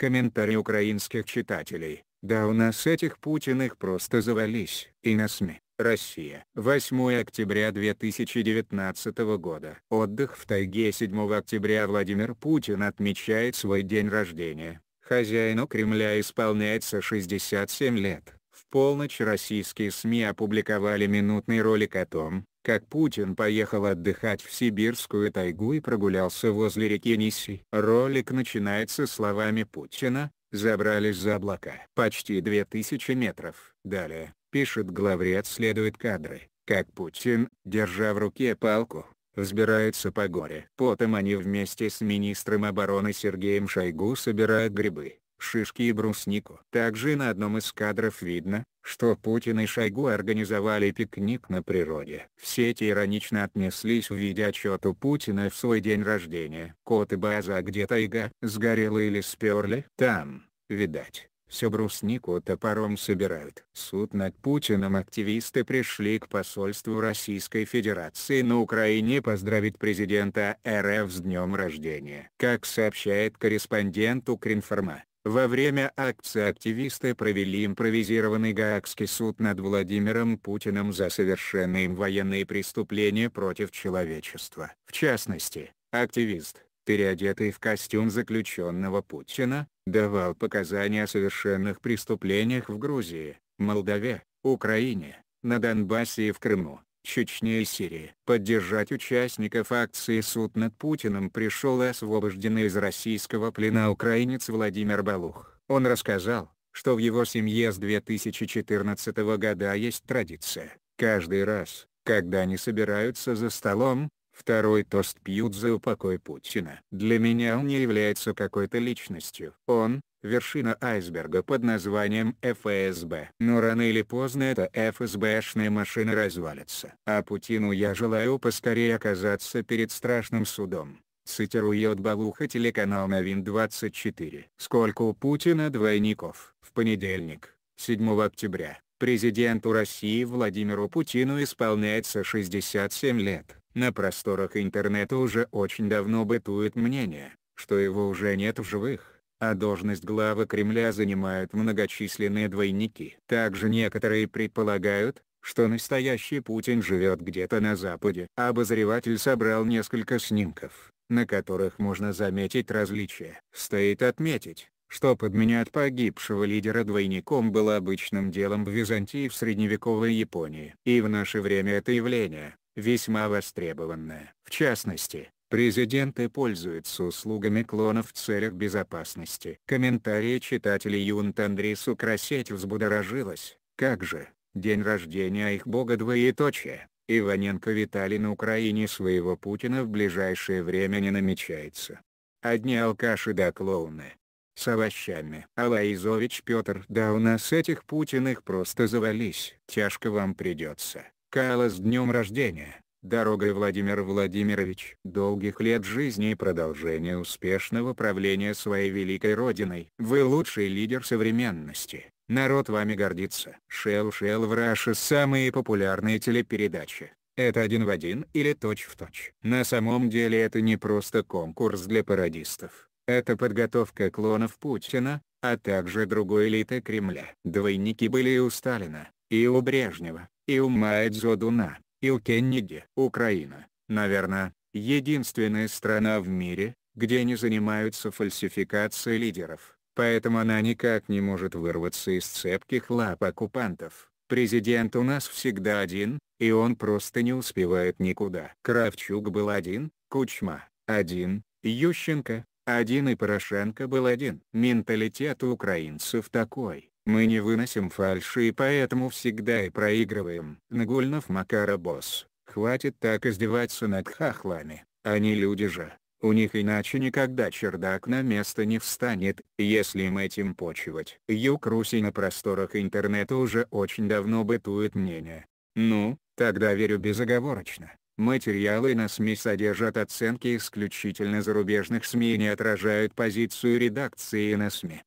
Комментарии украинских читателей. Да у нас этих Путиных просто завались. И на СМИ. Россия. 8 октября 2019 года. Отдых в тайге 7 октября Владимир Путин отмечает свой день рождения. Хозяину Кремля исполняется 67 лет. В полночь российские СМИ опубликовали минутный ролик о том, как Путин поехал отдыхать в сибирскую тайгу и прогулялся возле реки Ниси. Ролик начинается словами Путина «Забрались за облака». Почти 2000 метров. Далее, пишет главред следует кадры, как Путин, держа в руке палку, взбирается по горе. Потом они вместе с министром обороны Сергеем Шойгу собирают грибы шишки и бруснику. Также на одном из кадров видно, что Путин и Шойгу организовали пикник на природе. Все эти иронично отнеслись в виде отчету Путина в свой день рождения. Кот и база а где тайга сгорела или сперли. Там, видать. Все бруснику топором собирают. Суд над Путиным активисты пришли к посольству Российской Федерации на Украине поздравить президента РФ с днем рождения. Как сообщает корреспондент Укринформа, во время акции активисты провели импровизированный Гаагский суд над Владимиром Путиным за совершенные им военные преступления против человечества. В частности, активист, переодетый в костюм заключенного Путина, давал показания о совершенных преступлениях в Грузии, Молдаве, Украине, на Донбассе и в Крыму. Чечня и Сирия. Поддержать участников акции «Суд над Путиным» пришел освобожденный из российского плена украинец Владимир Балух. Он рассказал, что в его семье с 2014 года есть традиция. Каждый раз, когда они собираются за столом, второй тост пьют за упокой Путина. Для меня он не является какой-то личностью. Он, вершина айсберга под названием ФСБ. Но рано или поздно эта ФСБшная машина развалится. А Путину я желаю поскорее оказаться перед страшным судом. Цитирует Балуха телеканал Новин24. Сколько у Путина двойников? В понедельник, 7 октября, президенту России Владимиру Путину исполняется 67 лет. На просторах интернета уже очень давно бытует мнение, что его уже нет в живых а должность главы Кремля занимают многочисленные двойники. Также некоторые предполагают, что настоящий Путин живет где-то на Западе. Обозреватель собрал несколько снимков, на которых можно заметить различия. Стоит отметить, что подменять погибшего лидера двойником было обычным делом в Византии в средневековой Японии. И в наше время это явление, весьма востребованное. В частности, Президенты пользуются услугами клонов в целях безопасности. Комментарии читателей Юнт Андрису Красеть взбудоражилась. Как же, день рождения их бога двоеточие. Иваненко Виталий на Украине своего Путина в ближайшее время не намечается. Одни алкаши да клоуны. С овощами. Алаизович Петр да у нас этих Путиных просто завались. Тяжко вам придется. Кала с днем рождения. Дорогой Владимир Владимирович долгих лет жизни и продолжения успешного правления своей великой родиной. Вы лучший лидер современности. Народ вами гордится. Шел Шел в Раше самые популярные телепередачи. Это один в один или точь в точь. На самом деле это не просто конкурс для пародистов. Это подготовка клонов Путина, а также другой элиты Кремля. Двойники были и у Сталина, и у Брежнева, и у Майдзодуна. Ил Кеннеди Украина, наверное, единственная страна в мире, где не занимаются фальсификацией лидеров, поэтому она никак не может вырваться из цепких лап оккупантов. Президент у нас всегда один, и он просто не успевает никуда. Кравчук был один, Кучма – один, Ющенко – один и Порошенко был один. Менталитет у украинцев такой, мы не выносим фальши и поэтому всегда и проигрываем. Нагульнов Макара босс, хватит так издеваться над хахлами, они люди же. У них иначе никогда чердак на место не встанет, если им этим почивать. Юг Руси на просторах интернета уже очень давно бытует мнение. Ну, тогда верю безоговорочно. Материалы на СМИ содержат оценки исключительно зарубежных СМИ и не отражают позицию редакции на СМИ.